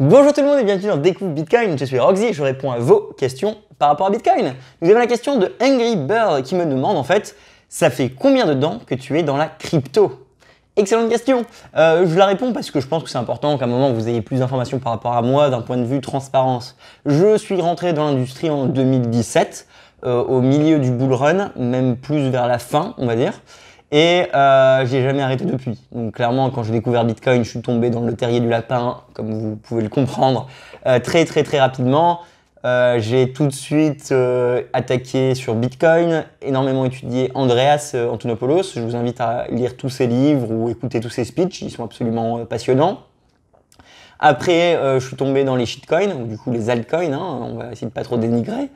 Bonjour tout le monde et bienvenue dans Découvre Bitcoin. Je suis Roxy, je réponds à vos questions par rapport à Bitcoin. Nous avons la question de Angry Bird qui me demande en fait, ça fait combien de temps que tu es dans la crypto Excellente question. Euh, je la réponds parce que je pense que c'est important qu'à un moment vous ayez plus d'informations par rapport à moi d'un point de vue transparence. Je suis rentré dans l'industrie en 2017, euh, au milieu du bull run, même plus vers la fin, on va dire. Et euh, j'ai jamais arrêté depuis. Donc clairement, quand j'ai découvert Bitcoin, je suis tombé dans le terrier du lapin, comme vous pouvez le comprendre, euh, très très très rapidement. Euh, j'ai tout de suite euh, attaqué sur Bitcoin, énormément étudié Andreas Antonopoulos. Je vous invite à lire tous ses livres ou écouter tous ses speeches, ils sont absolument passionnants. Après, je suis tombé dans les shitcoins, ou du coup les altcoins, hein, on va essayer de pas trop dénigrer.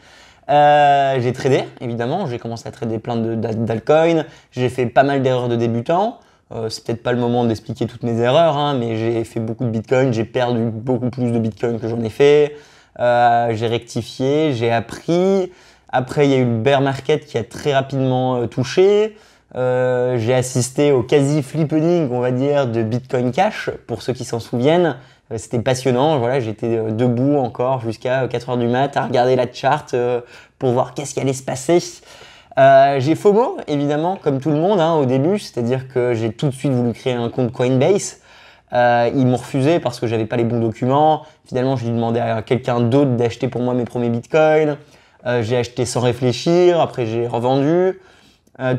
Euh, j'ai tradé, évidemment. J'ai commencé à trader plein d'alcoins. J'ai fait pas mal d'erreurs de débutant, euh, c'est peut-être pas le moment d'expliquer toutes mes erreurs, hein, mais j'ai fait beaucoup de bitcoin. J'ai perdu beaucoup plus de bitcoin que j'en ai fait. Euh, j'ai rectifié, j'ai appris. Après, il y a eu le bear market qui a très rapidement touché. j'ai assisté au quasi flipping, on va dire, de Bitcoin Cash, pour ceux qui s'en souviennent. Euh, c'était passionnant. Voilà, j'étais euh, debout encore jusqu'à 4 euh, heures du mat à regarder la charte pour voir qu'est-ce qui allait se passer. j'ai FOMO, évidemment, comme tout le monde hein, au début, c'est-à-dire que j'ai tout de suite voulu créer un compte Coinbase. ils m'ont refusé parce que j'avais pas les bons documents. Finalement, je j'ai demandé à quelqu'un d'autre d'acheter pour moi mes premiers bitcoins. j'ai acheté sans réfléchir, après j'ai revendu.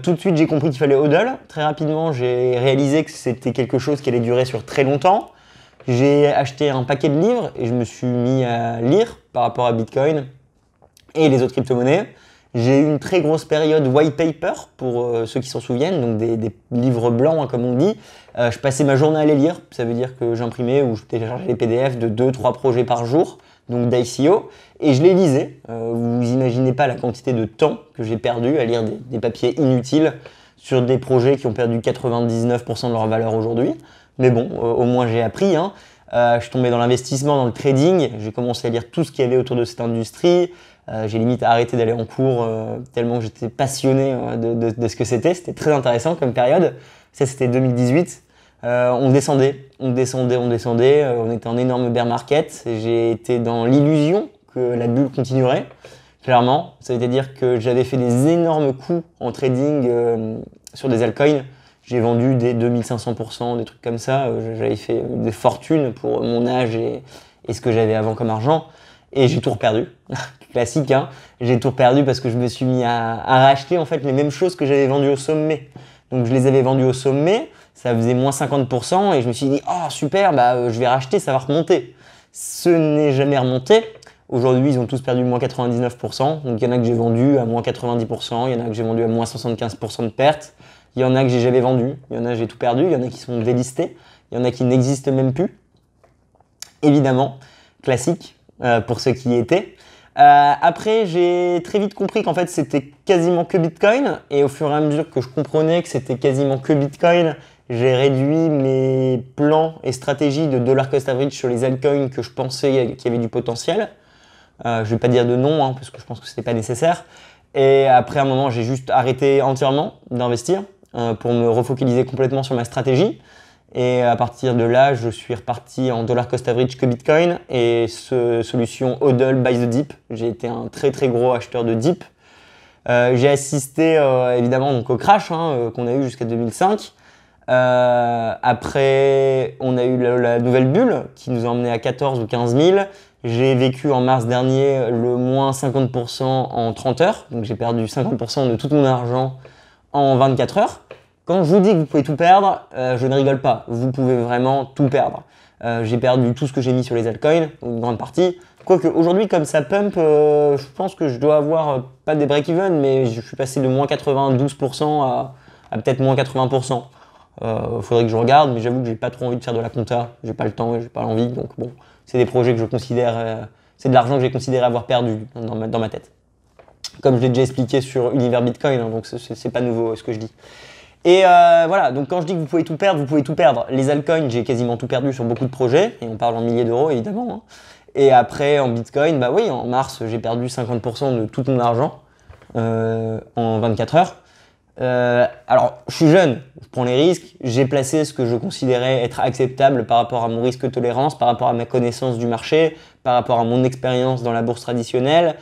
tout de suite, j'ai compris qu'il fallait hodl. Très rapidement, j'ai réalisé que c'était quelque chose qui allait durer sur très longtemps. J'ai acheté un paquet de livres et je me suis mis à lire par rapport à Bitcoin et les autres crypto-monnaies. J'ai eu une très grosse période white paper pour euh, ceux qui s'en souviennent, donc des, livres blancs hein, comme on dit. Euh, je passais ma journée à les lire, ça veut dire que j'imprimais ou je téléchargeais les PDF de 2-3 projets par jour, donc d'ICO, et je les lisais. Euh, vous imaginez pas la quantité de temps que j'ai perdu à lire des, papiers inutiles sur des projets qui ont perdu 99% de leur valeur aujourd'hui. Mais bon, au moins j'ai appris. Hein. Euh, je suis tombé dans l'investissement, dans le trading. J'ai commencé à lire tout ce qu'il y avait autour de cette industrie. Euh, j'ai limite arrêté d'aller en cours euh, tellement j'étais passionné de, ce que c'était. C'était très intéressant comme période. Ça, c'était 2018. on descendait, on descendait, on descendait. on était en énorme bear market. J'ai été dans l'illusion que la bulle continuerait. Clairement, ça veut dire que j'avais fait des énormes coups en trading sur des altcoins j'ai vendu des 2500%, des trucs comme ça. Euh, j'avais fait des fortunes pour mon âge et, ce que j'avais avant comme argent. Et j'ai tout reperdu. Classique, hein. J'ai tout reperdu parce que je me suis mis à, racheter en fait les mêmes choses que j'avais vendues au sommet. Donc je les avais vendues au sommet, ça faisait moins 50% et je me suis dit, oh super, bah, euh, je vais racheter, ça va remonter. Ce n'est jamais remonté. Aujourd'hui, ils ont tous perdu moins 99%. Donc il y en a que j'ai vendu à moins 90%, il y en a que j'ai vendu à moins 75% de pertes. Il y en a que j'ai jamais vendu, il y en a j'ai tout perdu, il y en a qui sont délistés, il y en a qui n'existent même plus. Évidemment, classique euh, pour ceux qui y étaient. Euh, après, j'ai très vite compris qu'en fait c'était quasiment que Bitcoin, et au fur et à mesure que je comprenais que c'était quasiment que Bitcoin, j'ai réduit mes plans et stratégies de dollar cost average sur les altcoins que je pensais qu'il y avait du potentiel. Je euh, je vais pas dire de non, hein, parce que je pense que ce n'était pas nécessaire. Et après un moment, j'ai juste arrêté entièrement d'investir. Euh, pour me refocaliser complètement sur ma stratégie. Et à partir de là, je suis reparti en dollar cost average que Bitcoin et solution Odell by the Deep. J'ai été un très très gros acheteur de Deep. Euh, j'ai assisté euh, évidemment au crash hein, qu'on a eu jusqu'à 2005. après, on a eu la, nouvelle bulle qui nous a emmené à 14 ou 15 000. J'ai vécu en mars dernier le moins 50% en 30 heures. Donc j'ai perdu 50% de tout mon argent en 24 heures. Quand je vous dis que vous pouvez tout perdre, euh, je ne rigole pas. Vous pouvez vraiment tout perdre. Euh, j'ai perdu tout ce que j'ai mis sur les altcoins, une grande partie. Quoique aujourd'hui, comme ça pump, euh, je pense que je dois avoir pas des break-even, mais je suis passé de moins 92% à, peut-être moins 80%. Il faudrait que je regarde, mais j'avoue que j'ai pas trop envie de faire de la compta. J'ai pas le temps, j'ai pas l'envie. Donc bon, c'est des projets que je considère, c'est de l'argent que j'ai considéré avoir perdu dans ma tête comme je l'ai déjà expliqué sur Univers Bitcoin, hein, donc donc c'est pas nouveau euh, ce que je dis. Et euh, voilà, donc quand je dis que vous pouvez tout perdre, vous pouvez tout perdre. Les altcoins, j'ai quasiment tout perdu sur beaucoup de projets, et on parle en milliers d'euros évidemment. Hein. Et après, en Bitcoin, bah oui, en mars, j'ai perdu 50% de tout mon argent euh, en 24 heures. alors, je suis jeune, je prends les risques, j'ai placé ce que je considérais être acceptable par rapport à mon risque tolérance, par rapport à ma connaissance du marché, par rapport à mon expérience dans la bourse traditionnelle,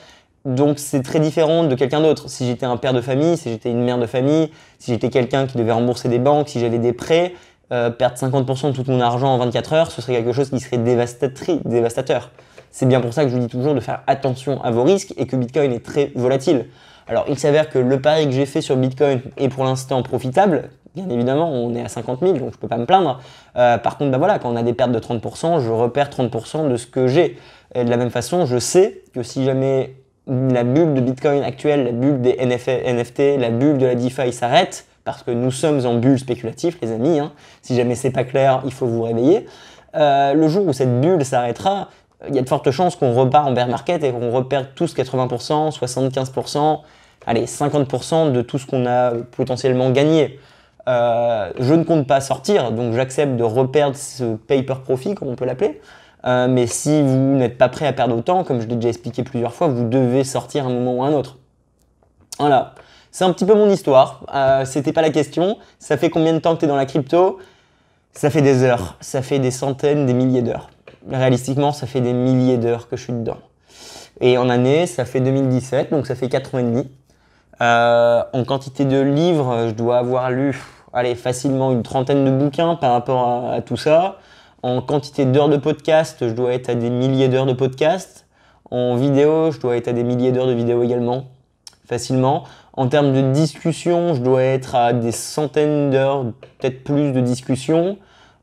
donc c'est très différent de quelqu'un d'autre. Si j'étais un père de famille, si j'étais une mère de famille, si j'étais quelqu'un qui devait rembourser des banques, si j'avais des prêts, euh, perdre 50% de tout mon argent en 24 heures, ce serait quelque chose qui serait dévastateur. C'est bien pour ça que je vous dis toujours de faire attention à vos risques et que Bitcoin est très volatile. Alors il s'avère que le pari que j'ai fait sur Bitcoin est pour l'instant profitable. Bien évidemment, on est à 50 000, donc je ne peux pas me plaindre. Euh, par contre, bah voilà, quand on a des pertes de 30%, je repère 30% de ce que j'ai. de la même façon, je sais que si jamais la bulle de Bitcoin actuelle, la bulle des NFT, la bulle de la DeFi s'arrête parce que nous sommes en bulle spéculative, les amis. Hein. Si jamais c'est pas clair, il faut vous réveiller. Euh, le jour où cette bulle s'arrêtera, il y a de fortes chances qu'on repart en bear market et qu'on repère tous 80%, 75%, allez, 50% de tout ce qu'on a potentiellement gagné. Euh, je ne compte pas sortir, donc j'accepte de reperdre ce paper profit, comme on peut l'appeler. Euh, mais si vous n'êtes pas prêt à perdre autant, comme je l'ai déjà expliqué plusieurs fois, vous devez sortir un moment ou un autre. Voilà, c'est un petit peu mon histoire. Euh, c'était pas la question. Ça fait combien de temps que tu es dans la crypto Ça fait des heures, ça fait des centaines, des milliers d'heures. Réalistiquement, ça fait des milliers d'heures que je suis dedans. Et en année, ça fait 2017, donc ça fait 4 et demi. Euh, en quantité de livres, je dois avoir lu allez, facilement une trentaine de bouquins par rapport à tout ça. En quantité d'heures de podcast, je dois être à des milliers d'heures de podcast. En vidéo, je dois être à des milliers d'heures de vidéo également, facilement. En termes de discussion, je dois être à des centaines d'heures, peut-être plus de discussions.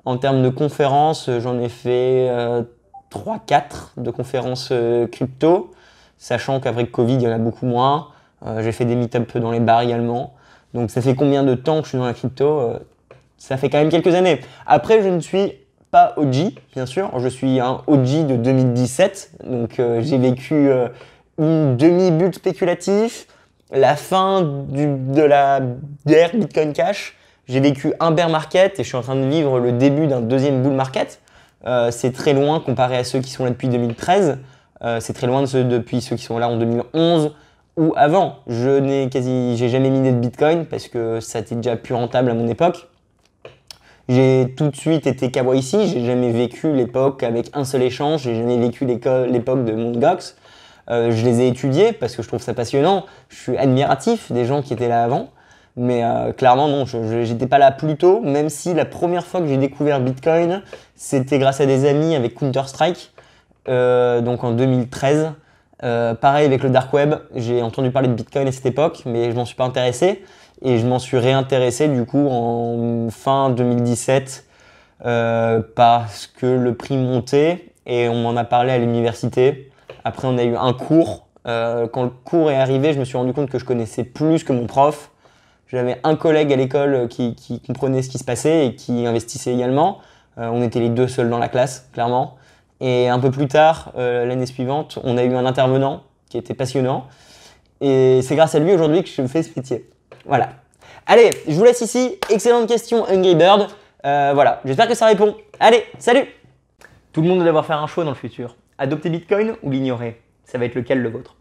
En termes de conférences, j'en ai fait 3-4 euh, de conférences euh, crypto, sachant qu'avec Covid, il y en a beaucoup moins. Euh, j'ai fait des meet-ups dans les bars également. Donc ça fait combien de temps que je suis dans la crypto Ça fait quand même quelques années. Après, je ne suis pas OG, bien sûr. Je suis un OG de 2017, donc euh, j'ai vécu euh, une demi-bulle spéculatif, la fin de la guerre Bitcoin Cash. J'ai vécu un bear market et je suis en train de vivre le début d'un deuxième bull market. Euh, c'est très loin comparé à ceux qui sont là depuis 2013. c'est très loin de ceux depuis ceux qui sont là en 2011 ou avant. Je n'ai quasi, j'ai jamais miné de Bitcoin parce que ça était déjà plus rentable à mon époque. J'ai tout de suite été kawaii ici. J'ai jamais vécu l'époque avec un seul échange. J'ai jamais vécu l'époque de Mondgox. Euh, je les ai étudiés parce que je trouve ça passionnant. Je suis admiratif des gens qui étaient là avant. Mais euh, clairement, non, j'étais pas là plus tôt, même si la première fois que j'ai découvert Bitcoin, c'était grâce à des amis avec Counter-Strike, euh, donc en 2013. Euh, pareil avec le Dark Web, j'ai entendu parler de Bitcoin à cette époque, mais je m'en suis pas intéressé. Et je m'en suis réintéressé du coup en fin 2017 euh, parce que le prix montait et on m'en a parlé à l'université. Après, on a eu un cours. Euh, quand le cours est arrivé, je me suis rendu compte que je connaissais plus que mon prof. J'avais un collègue à l'école qui, comprenait ce qui se passait et qui investissait également. Euh, on était les deux seuls dans la classe, clairement. Et un peu plus tard, l'année suivante, on a eu un intervenant qui était passionnant. Et c'est grâce à lui aujourd'hui que je fais ce métier. Voilà. Allez, je vous laisse ici. Excellente question, Hungry Bird. Euh, voilà, j'espère que ça répond. Allez, salut Tout le monde doit devoir faire un choix dans le futur. Adopter Bitcoin ou l'ignorer Ça va être lequel le vôtre